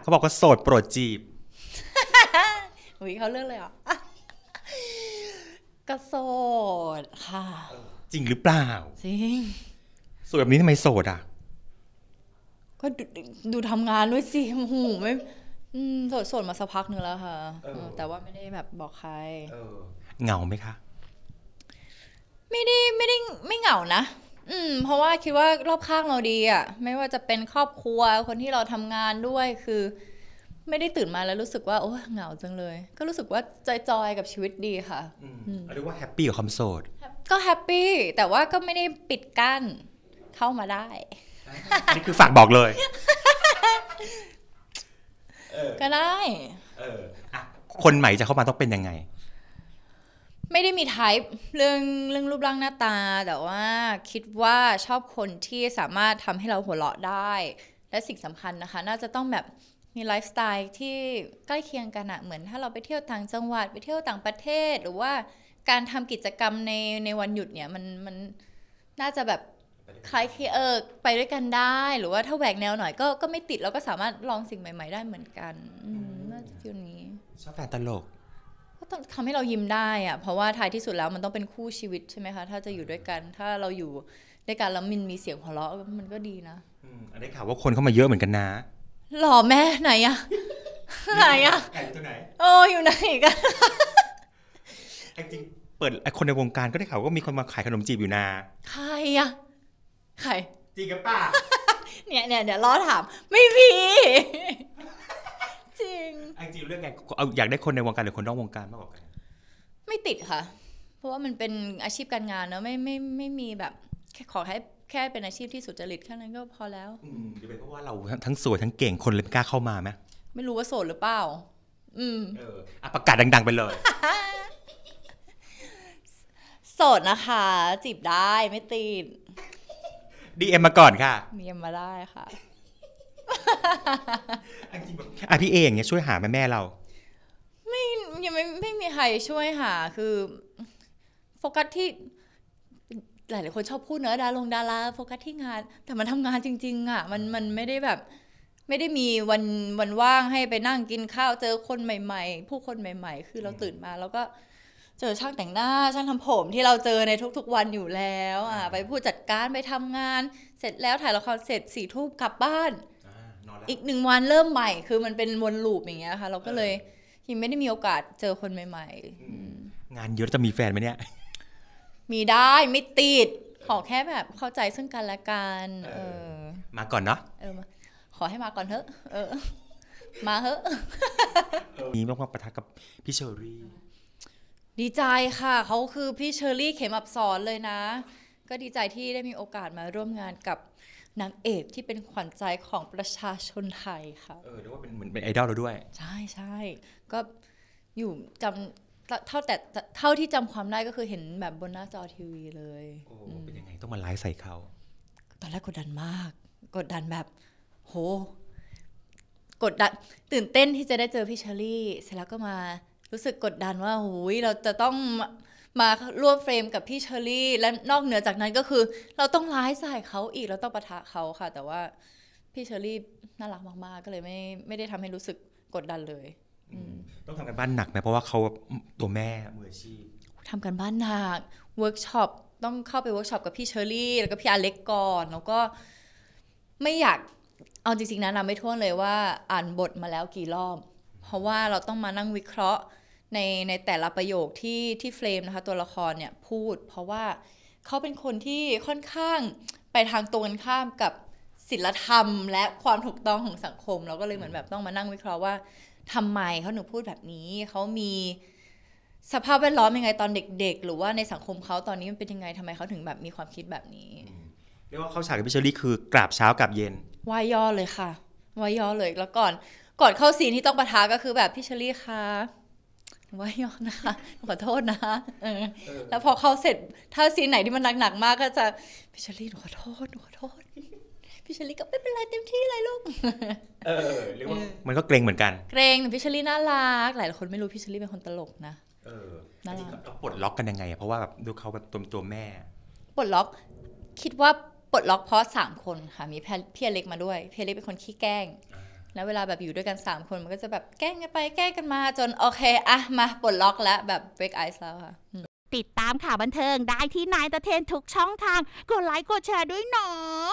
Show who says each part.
Speaker 1: เขาบอกว่าโสด โปรดจีบ
Speaker 2: อุ้ยเขาเลือกเลยเหรอก็โสด ค่ะ จริงหรือเปล่า จริง
Speaker 1: สวยแบบนี้ทำไมโสดอ่ะ
Speaker 2: ก็ดูทำงานด้วยสิหูไม่โสดโสดมาสักพักนึงแล้วค่ะ แต่ว่าไม่ได้แบบบอกใครเหงาไหมคะ ไม่ได้ไม่ได้ไม่เหงานะอืมเพราะว่าคิดว่ารอบข้างเราดีอ่ะไม่ว่าจะเป็นครอบครัวคนที่เราทำงานด้วยคือไม่ได้ตื่นมาแล้วรู้สึกว่าโอ้เหงาจังเลย ก็รู้สึกว่าจจอยกับชีวิตดีค่ะเรียกว่าแฮ
Speaker 1: ปปี้กับความโสด
Speaker 2: ก็แฮปปี้แต่ว่าก็ไม่ได้ปิดกั้น เข้ามาได้
Speaker 1: นี่คือฝากบอกเลย
Speaker 2: ก็ได้เออ
Speaker 1: คนใหม่จะเข้ามาต้องเป็นยังไง
Speaker 2: ไม่ได้มีไทป์เรื่องเรื่องรูปร่างหน้าตาแต่ว่าคิดว่าชอบคนที่สามารถทำให้เราหัวเราะได้และสิ่งสำคัญนะคะ น่าจะต้องแบบมีไลฟ์สไตล์ที่ใกล้เคียงกันอะเหมือนถ้าเราไปเที่ยวต่างจังหวัดไปเที่ยวต่างประเทศ หรือว่าการทำกิจกรรมในในวันหยุดเนี่ย มันมันน่าจะแบบคล้ายคีเออไปด้วยกันได้ หรือว่าถ้าแหวกแนวหน่อยก็ก็ไม่ติดเราก็สามารถลองสิ่งใหม่ ๆ ได้เหมือนกันน่าจะฟิลนี้ชอบแฟนตลกต้องทำให้เรายิ้มได้อะเพราะว่าท้ายที่สุดแล้วมันต้องเป็นคู่ชีวิตใช่ไหมคะ ถ้าจะอยู่ด้วยกัน ถ้าเราอยู่ด้วยกันแล้วมินมีเสียงหัวเราะ มันก็ดีนะอันได้ข
Speaker 1: ่าวว่าคนเข้ามาเยอะเหมือนกันนะ
Speaker 2: หล่อแม่ไหนอะ ไหนอะแข่งตัวไหนโอ้อยู่ไหนกัน
Speaker 1: จริงเปิดไอ้คนในวงการก็ได้ข่าวว่ามีคนมาขายขนมจีบอยู่นา
Speaker 2: ใครอะใครจริงกับป้า เนี่ยเนี่ยเดี๋ยว้อถาม ไม่มีริง
Speaker 1: จริงเรื่องไงเอาอยากได้คนในวงการหรือคนนอกวงการมากกว่ากัน
Speaker 2: ไม่ติดค่ะ เพราะว่ามันเป็นอาชีพการงานเนอะไม่ไม่ไม่มีแบบ ขอให้แค่เป็นอาชีพที่สุจริตแค่นั้นก็พอแล้วอืมจะเป็นเพราะว่า
Speaker 1: เราทั้งสวยทั้งเก่งคนเลยกล้าเข้ามาไหม
Speaker 2: ไม่รู้ว่าโสดหรือเปล่า อืมเออ
Speaker 1: ประกาศดังๆไปเลย
Speaker 2: โสดนะคะจีบได้ไม่ติด
Speaker 1: ดีเอ็มมาก่อนค่ะ
Speaker 2: ดีเอ็มมาได้ค่ะ
Speaker 1: อ่ะพี่เออย่างเงี้ยช่วยหาแม่แม่เรา
Speaker 2: ไม่ยังไม่ไม่มีใครช่วยหาคือโฟกัสที่หลายหลายคนชอบพูดเนอะดาลงดารา โฟกัสที่งาน แต่มันทำงานจริงๆอ่ะมันมันไม่ได้แบบไม่ได้มีวันวันว่างให้ไปนั่งกินข้าวเจอคนใหม่ๆ ผู้คนใหม่ ๆ คือเราตื่นมา แล้วก็เจอช่างแต่งหน้าช่างทำผมที่เราเจอในทุก ๆวันอยู่แล้วอ่ะไปผู้จัดการไปทำงาน เสร็จแล้วถ่ายละครเสร็จสี่ทุ่มกลับบ้านอีกหนึ่งวันเริ่มใหม่คือมันเป็นวนลูปอย่างเงี้ยค่ะ เราก็เลยทีไม่ได้มีโอกาสเจอคนใหม่ๆ
Speaker 1: งานเยอะจะมีแฟนไหมเนี่ย
Speaker 2: มีได้ไม่ติด ขอแค่แบบเข้าใจซึ่งกันและกันเออมาก่อนเนาะเออขอให้มาก่อนเถอะ เออ มาเถอะ
Speaker 1: มีมากๆประทับกับพี่เชอรี่
Speaker 2: ดีใจค่ะ เขาคือพี่เชอรี่เข็มอับสอนเลยนะ ก็ดีใจที่ได้มีโอกาสมาร่วมงานกับนางเอกที่เป็นขวัญใจของประชาชนไทยค่ะ เออเรียกว่าเป็นเหมือนเป็นไอดอลเราด้วย ใช่ใช่ ก็อยู่จำเท่าแต่เท่าที่จำความได้ก็คือเห็นแบบบนหน้าจอทีวีเลย โอ้เป็นยังไง
Speaker 1: ต้องมาไลฟ์ใส่เขา
Speaker 2: ตอนแรกกดดันมาก กดดันแบบโห กดดันตื่นเต้นที่จะได้เจอพี่เชอรี่ เสร็จแล้วก็มา รู้สึกกดดันว่าโอ้ยเราจะต้องมาร่วมเฟรมกับพี่เชอรี่ และนอกเหนือจากนั้นก็คือ เราต้องร้ายใส่เขาอีกเราต้องประทะเขาค่ะ แต่ว่าพี่เชอรี่น่ารักมากๆ ก็เลยไม่ไม่ได้ทำให้รู้สึกกดดันเลยต้องทำกั
Speaker 1: นบ้านหนักไหมเพราะว่าเขาตัวแม่มืออาช
Speaker 2: ีพทำกันบ้านหนักเวิร์กช็อปต้องเข้าไปเวิร์กช็อปกับพี่เชอรี่แล้วก็พี่อเล็กก่อนแล้วก็ไม่อยากเอาจริงๆนะนาไม่ท้วนเลยว่า อ่านบทมาแล้วกี่รอบ เพราะว่าเราต้องมานั่งวิเคราะห์ในในแต่ละประโยคที่ที่เฟรมนะคะ ตัวละครเนี่ยพูด เพราะว่าเขาเป็นคนที่ค่อนข้างไปทางตรงกันข้ามกับศิลธรรมและความถูกต้องของสังคม เราก็เลยเหมือนแบบต้องมานั่งวิเคราะห์ว่า ทำไมเขาหนูพูดแบบนี้ เขามีสภาพแวดล้อมยังไงตอนเด็กๆ หรือว่าในสังคมเขาตอนนี้มันเป็นยังไงทำไมเขาถึงแบบมีความคิดแบบนี้
Speaker 1: เรียกว่าเขาฉากกับพิชลี่คือ กราบเช้ากับเย็น
Speaker 2: วายย่อเลยค่ะวายย่อเลยแล้วก่อนก่อนเข้าซีนที่ต้องประทะก็คือแบบพิชลี่คะว่ายอนะคะขอโทษนะแล้วพอเข้าเสร็จถ้าซีนไหนที่มันหนักๆมาก ก็จะพี่ชลี หนูขอโทษ หนูขอโทษพี่ชลีก็ไม่เป็นไรเต็มที่เลยลูก เออหรือว่ามันก็เกรงเหมือนกัน เกรงแต่พี่ชลีน่ารัก หลายคนไม่รู้พี่ชลีเป็นคนตลกนะ เออน่ารั
Speaker 1: กปลดล็อกกันยังไงเพราะว่าแบบดูเขาแบบตัวตัวแม่
Speaker 2: ปลดล็อก คิดว่าปลดล็อกเพราะสามคนค่ะ มีพี่เล็กมาด้วยพี่เล็กเป็นคนขี้แกล้งแล้วเวลาแบบอยู่ด้วยกัน 3 คนมันก็จะแบบแกล้งกันไปแกล้งกันมาจนโอเคอะมาปลดล็อกแล้วแบบ break ice แล้วค่ะติดตามข่าวบันเทิงได้ที่นายตะเทนทุกช่องทาง กดไลค์กดแชร์ด้วย
Speaker 1: เนาะ